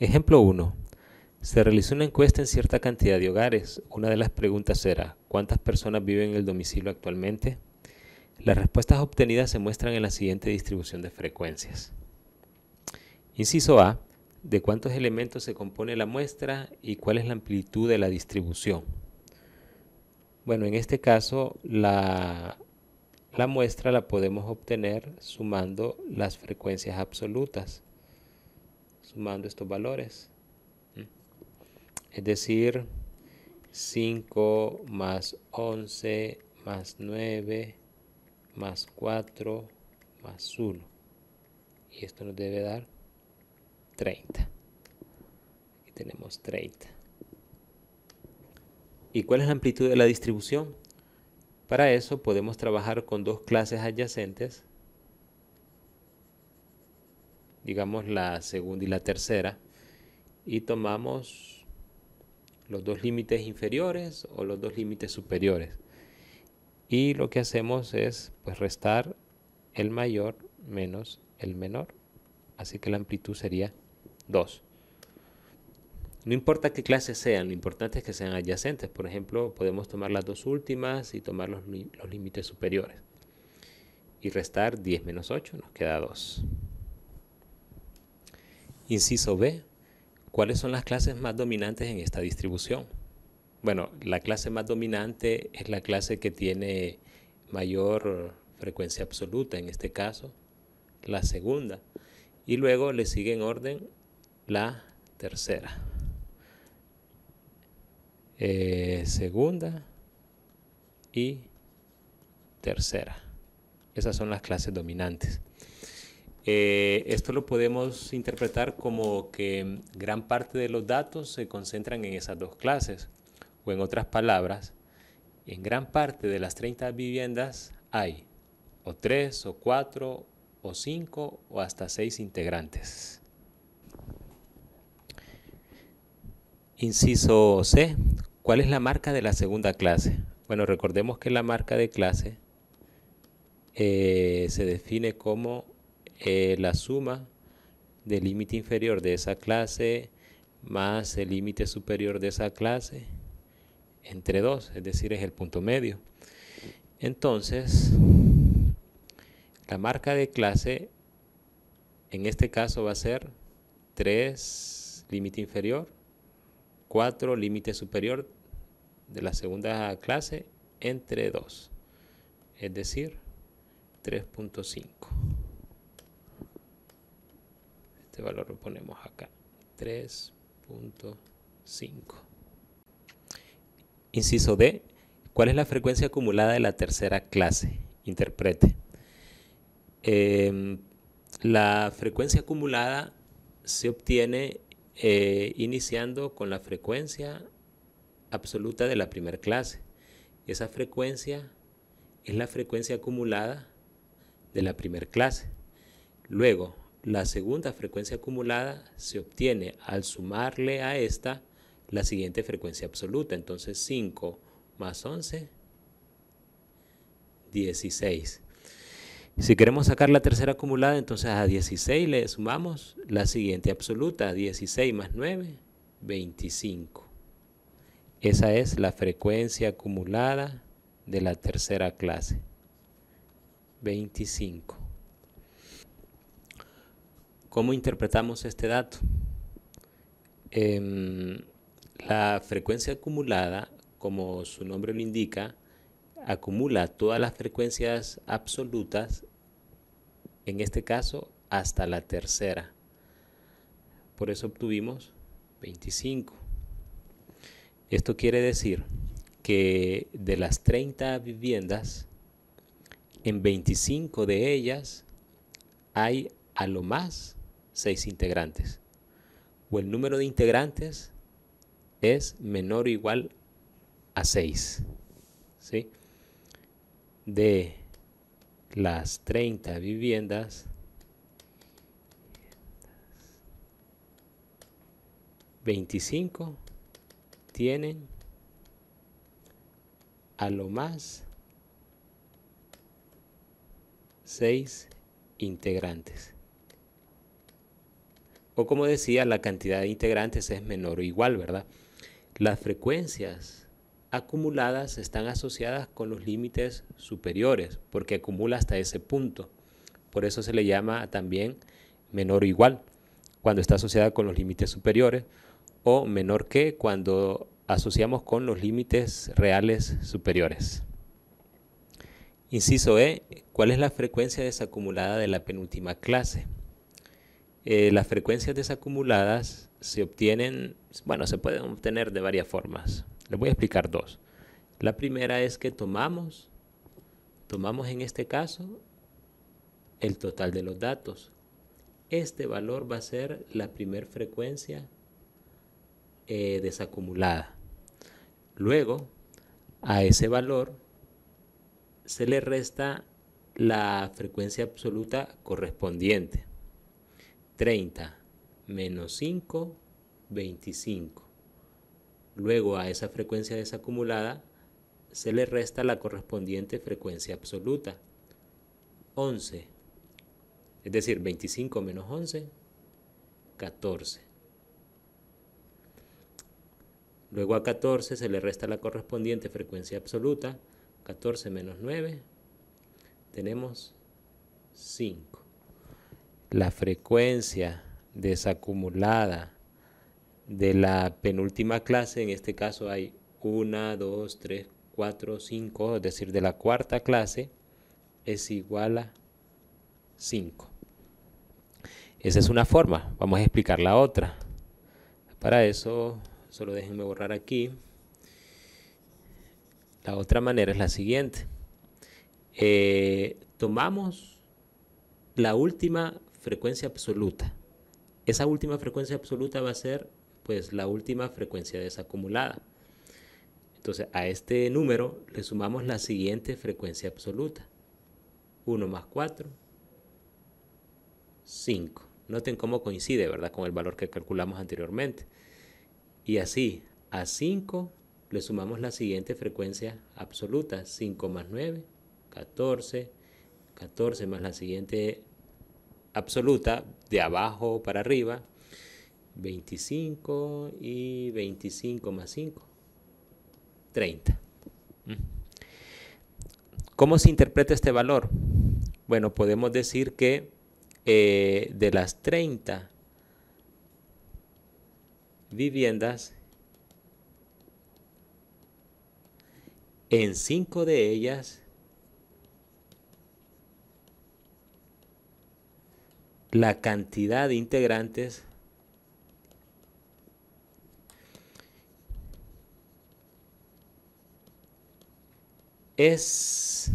Ejemplo 1. Se realizó una encuesta en cierta cantidad de hogares. Una de las preguntas era, ¿cuántas personas viven en el domicilio actualmente? Las respuestas obtenidas se muestran en la siguiente distribución de frecuencias. Inciso A. ¿De cuántos elementos se compone la muestra y cuál es la amplitud de la distribución? Bueno, en este caso la, la muestra la podemos obtener sumando las frecuencias absolutas sumando estos valores. Es decir, 5 más 11 más 9 más 4 más 1. Y esto nos debe dar 30. Aquí tenemos 30. ¿Y cuál es la amplitud de la distribución? Para eso podemos trabajar con dos clases adyacentes digamos, la segunda y la tercera, y tomamos los dos límites inferiores o los dos límites superiores. Y lo que hacemos es pues, restar el mayor menos el menor. Así que la amplitud sería 2. No importa qué clases sean, lo importante es que sean adyacentes. Por ejemplo, podemos tomar las dos últimas y tomar los límites superiores. Y restar 10 menos 8 nos queda 2. Inciso B, ¿cuáles son las clases más dominantes en esta distribución? Bueno, la clase más dominante es la clase que tiene mayor frecuencia absoluta, en este caso, la segunda. Y luego le sigue en orden la tercera. Eh, segunda y tercera. Esas son las clases dominantes. Eh, esto lo podemos interpretar como que gran parte de los datos se concentran en esas dos clases, o en otras palabras, en gran parte de las 30 viviendas hay o 3 o 4 o 5 o hasta 6 integrantes. Inciso C. ¿Cuál es la marca de la segunda clase? Bueno, recordemos que la marca de clase eh, se define como eh, la suma del límite inferior de esa clase más el límite superior de esa clase entre 2, es decir, es el punto medio. Entonces, la marca de clase en este caso va a ser 3 límite inferior, 4 límite superior de la segunda clase entre 2, es decir, 3.5. Este valor lo ponemos acá 3.5 inciso D ¿cuál es la frecuencia acumulada de la tercera clase? interprete em, la frecuencia acumulada se obtiene eh, iniciando con la frecuencia absoluta de la primera clase esa frecuencia es la frecuencia acumulada de la primera clase luego la segunda frecuencia acumulada se obtiene al sumarle a esta la siguiente frecuencia absoluta. Entonces 5 más 11, 16. Si queremos sacar la tercera acumulada, entonces a 16 le sumamos la siguiente absoluta, 16 más 9, 25. Esa es la frecuencia acumulada de la tercera clase, 25. ¿Cómo interpretamos este dato? Em, la frecuencia acumulada, como su nombre lo indica, acumula todas las frecuencias absolutas, en este caso hasta la tercera. Por eso obtuvimos 25. Esto quiere decir que de las 30 viviendas, en 25 de ellas hay a lo más seis integrantes, o el número de integrantes es menor o igual a 6. De las 30 viviendas, ...25... tienen a lo más seis integrantes o como decía, la cantidad de integrantes es menor o igual, ¿verdad? Las frecuencias acumuladas están asociadas con los límites superiores, porque acumula hasta ese punto. Por eso se le llama también menor o igual, cuando está asociada con los límites superiores, o menor que cuando asociamos con los límites reales superiores. Inciso E, ¿cuál es la frecuencia desacumulada de la penúltima clase? Eh, las frecuencias desacumuladas se obtienen, bueno, se pueden obtener de varias formas. Les voy a explicar dos. La primera es que tomamos, tomamos en este caso el total de los datos. Este valor va a ser la primer frecuencia eh, desacumulada. Luego, a ese valor se le resta la frecuencia absoluta correspondiente. 30 menos 5, 25. Luego a esa frecuencia desacumulada se le resta la correspondiente frecuencia absoluta, 11. Es decir, 25 menos 11, 14. Luego a 14 se le resta la correspondiente frecuencia absoluta, 14 menos 9, tenemos 5 la frecuencia desacumulada de la penúltima clase, en este caso hay una, dos, 3, cuatro, cinco, es decir, de la cuarta clase, es igual a 5. Esa es una forma, vamos a explicar la otra. Para eso, solo déjenme borrar aquí. La otra manera es la siguiente. Eh, tomamos la última frecuencia absoluta. Esa última frecuencia absoluta va a ser pues la última frecuencia desacumulada. Entonces a este número le sumamos la siguiente frecuencia absoluta. 1 más 4, 5. Noten cómo coincide, ¿verdad? Con el valor que calculamos anteriormente. Y así, a 5 le sumamos la siguiente frecuencia absoluta. 5 más 9, 14. 14 más la siguiente absoluta de abajo para arriba. 25 y 25 más 5. 30. Mm. ¿Cómo se interpreta este valor? Bueno, podemos decir que eh, de las 30 viviendas, en 5 de ellas la cantidad de integrantes es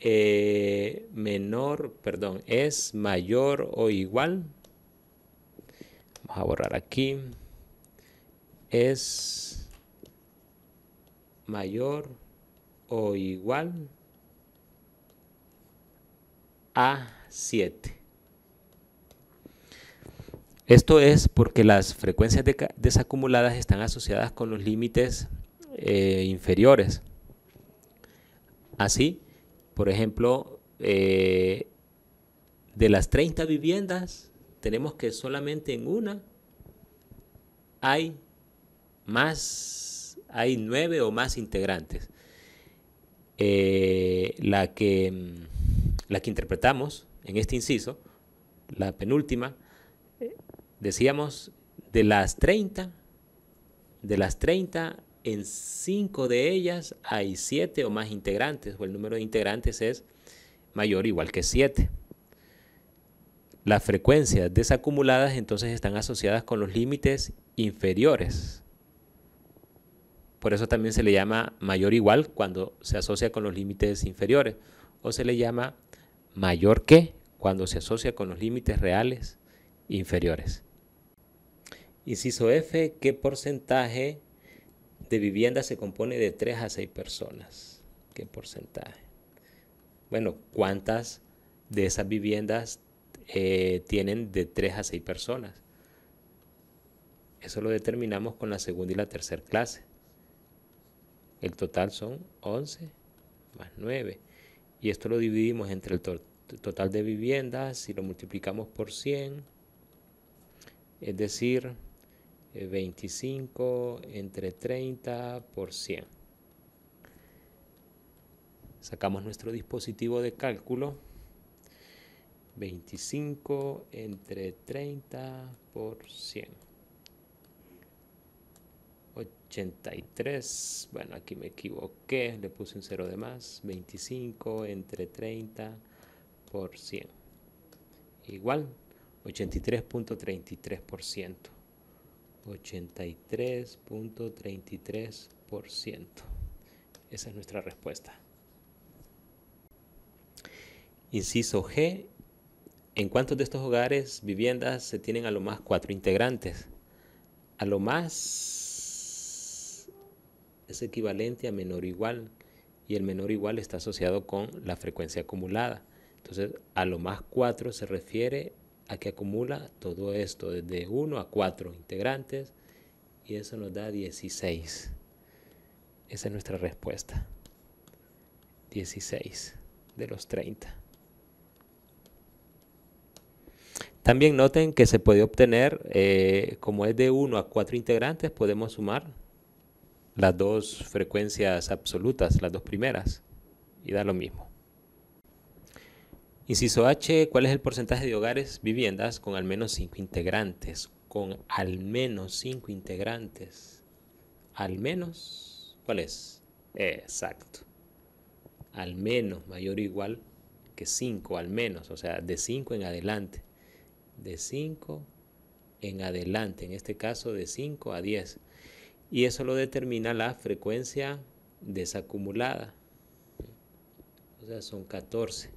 eh, menor, perdón, es mayor o igual. Vamos a borrar aquí. Es mayor o igual a 7. Esto es porque las frecuencias desacumuladas están asociadas con los límites eh, inferiores. Así, por ejemplo, eh, de las 30 viviendas, tenemos que solamente en una hay más, hay nueve o más integrantes. Eh, la, que, la que interpretamos en este inciso, la penúltima, decíamos de las 30, de las 30, en 5 de ellas hay 7 o más integrantes, o el número de integrantes es mayor o igual que 7. Las frecuencias desacumuladas entonces están asociadas con los límites inferiores. Por eso también se le llama mayor igual cuando se asocia con los límites inferiores. O se le llama mayor que cuando se asocia con los límites reales inferiores. Inciso F, ¿qué porcentaje de vivienda se compone de 3 a 6 personas? ¿Qué porcentaje? Bueno, ¿cuántas de esas viviendas eh, tienen de 3 a 6 personas? Eso lo determinamos con la segunda y la tercera clase. El total son 11 más 9. Y esto lo dividimos entre el total total de viviendas, si lo multiplicamos por 100, es decir, 25 eh, entre 30 por 100. Sacamos nuestro dispositivo de cálculo. 25 entre 30 por 100. 83. Bueno, aquí me equivoqué. Le puse un cero de más. 25 entre 30 por Igual, 83.33%. 83.33%. Esa es nuestra respuesta. Inciso G. ¿En cuántos de estos hogares, viviendas, se tienen a lo más cuatro integrantes? A lo más es equivalente a menor o igual y el menor o igual está asociado con la frecuencia acumulada. Entonces, a lo más 4 se refiere a que acumula todo esto, desde 1 a 4 integrantes, y eso nos da 16. Esa es nuestra respuesta. 16 de los 30. También noten que se puede obtener, eh, como es de 1 a 4 integrantes, podemos sumar las dos frecuencias absolutas, las dos primeras, y da lo mismo. Inciso H, ¿cuál es el porcentaje de hogares, viviendas con al menos 5 integrantes? Con al menos 5 integrantes. Al menos, ¿cuál es? Exacto. Al menos, mayor o igual que 5, al menos, o sea, de 5 en adelante. De 5 en adelante, en este caso de 5 a 10. Y eso lo determina la frecuencia desacumulada. O sea, son 14.